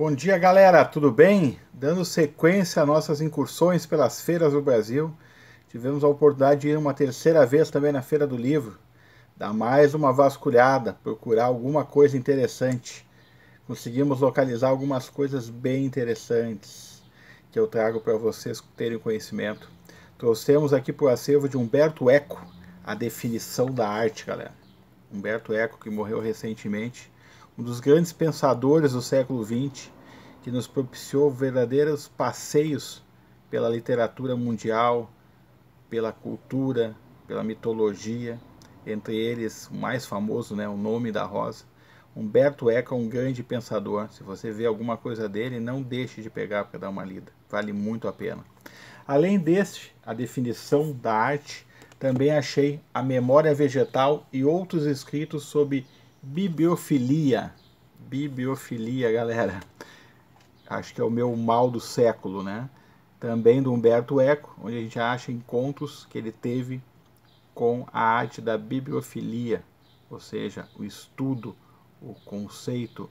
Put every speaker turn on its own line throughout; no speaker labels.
Bom dia, galera, tudo bem? Dando sequência a nossas incursões pelas feiras do Brasil, tivemos a oportunidade de ir uma terceira vez também na Feira do Livro, dar mais uma vasculhada, procurar alguma coisa interessante. Conseguimos localizar algumas coisas bem interessantes que eu trago para vocês terem conhecimento. Trouxemos aqui para o acervo de Humberto Eco a definição da arte, galera. Humberto Eco, que morreu recentemente, um dos grandes pensadores do século XX, que nos propiciou verdadeiros passeios pela literatura mundial, pela cultura, pela mitologia, entre eles o mais famoso, né, o nome da rosa. Humberto Eco é um grande pensador. Se você vê alguma coisa dele, não deixe de pegar para dar uma lida. Vale muito a pena. Além deste, a definição da arte, também achei a memória vegetal e outros escritos sobre Bibliofilia. Bibliofilia, galera. Acho que é o meu mal do século, né? Também do Humberto Eco, onde a gente acha encontros que ele teve com a arte da bibliofilia, ou seja, o estudo, o conceito,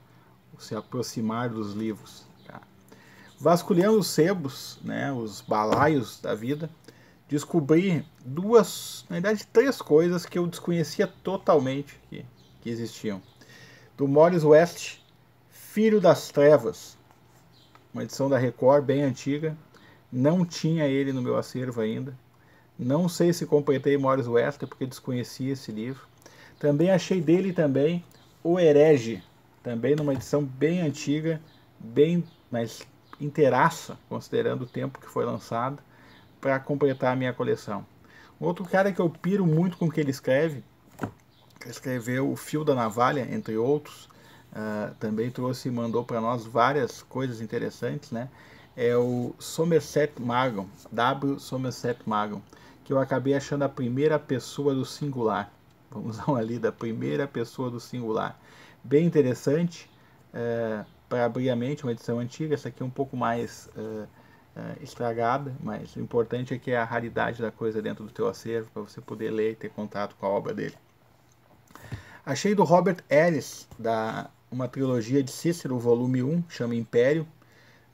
o se aproximar dos livros. Tá? Vasculhando os sebos, né, os balaios da vida, descobri duas, na verdade, três coisas que eu desconhecia totalmente. Aqui que existiam. Do Morris West, Filho das Trevas, uma edição da Record bem antiga. Não tinha ele no meu acervo ainda. Não sei se completei Morris West é porque desconhecia esse livro. Também achei dele também O Herege, também numa edição bem antiga, bem mais inteiraça, considerando o tempo que foi lançado, para completar a minha coleção. Outro cara que eu piro muito com o que ele escreve escreveu O Fio da Navalha, entre outros, uh, também trouxe e mandou para nós várias coisas interessantes, né? É o Somerset Maugham, W. Somerset Maugham, que eu acabei achando a primeira pessoa do singular. Vamos dar uma lida, primeira pessoa do singular. Bem interessante, uh, eh, para abrir a mente, uma edição antiga, essa aqui é um pouco mais... Uh, estragada, mas o importante é que é a raridade da coisa dentro do teu acervo para você poder ler e ter contato com a obra dele. Achei do Robert Ellis, da uma trilogia de Cícero, volume 1, chama Império.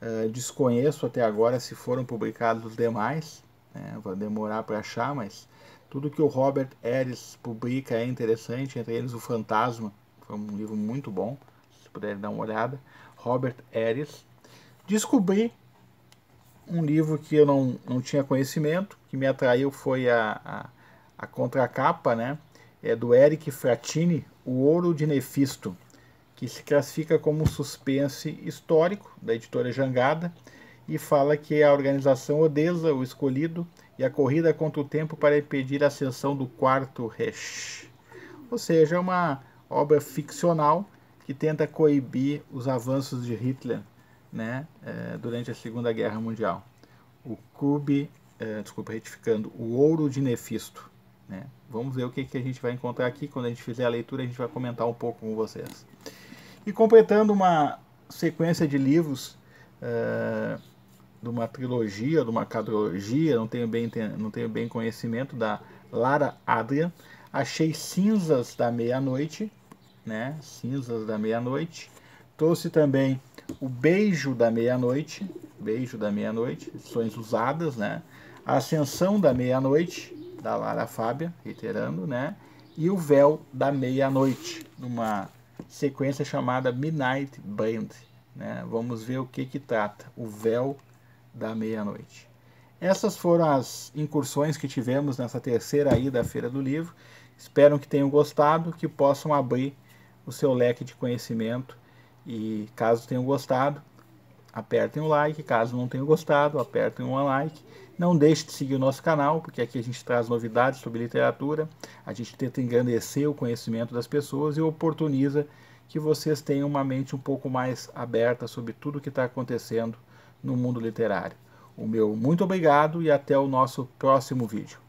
Uh, desconheço até agora se foram publicados os demais, né? vou demorar para achar, mas tudo que o Robert Ellis publica é interessante, entre eles O Fantasma, foi um livro muito bom, se puderem dar uma olhada. Robert Ellis. Descobri um livro que eu não, não tinha conhecimento, que me atraiu foi a, a, a contracapa, né? é do Eric Fratini, O Ouro de Nefisto, que se classifica como suspense histórico da editora Jangada e fala que a organização Odesa, o escolhido, e a corrida contra o tempo para impedir a ascensão do quarto Reich. Ou seja, é uma obra ficcional que tenta coibir os avanços de Hitler né, é, durante a Segunda Guerra Mundial. O Cube, é, desculpa, retificando, o Ouro de Nefisto. Né? Vamos ver o que, que a gente vai encontrar aqui. Quando a gente fizer a leitura, a gente vai comentar um pouco com vocês. E completando uma sequência de livros eh, de uma trilogia, de uma quadrologia, não tenho bem, não tenho bem conhecimento, da Lara Adrian. Achei Cinzas da Meia-Noite, né? Cinzas da Meia-Noite. Trouxe também o Beijo da Meia-Noite, Beijo da Meia-Noite, edições usadas, né? A Ascensão da Meia-Noite, da Lara Fábia, reiterando, né? E o Véu da Meia-Noite, numa sequência chamada Midnight Band. Né? Vamos ver o que que trata o Véu da Meia-Noite. Essas foram as incursões que tivemos nessa terceira aí da Feira do Livro. Espero que tenham gostado, que possam abrir o seu leque de conhecimento e caso tenham gostado, apertem o like, caso não tenham gostado, apertem um like. Não deixe de seguir o nosso canal, porque aqui a gente traz novidades sobre literatura, a gente tenta engrandecer o conhecimento das pessoas e oportuniza que vocês tenham uma mente um pouco mais aberta sobre tudo o que está acontecendo no mundo literário. O meu muito obrigado e até o nosso próximo vídeo.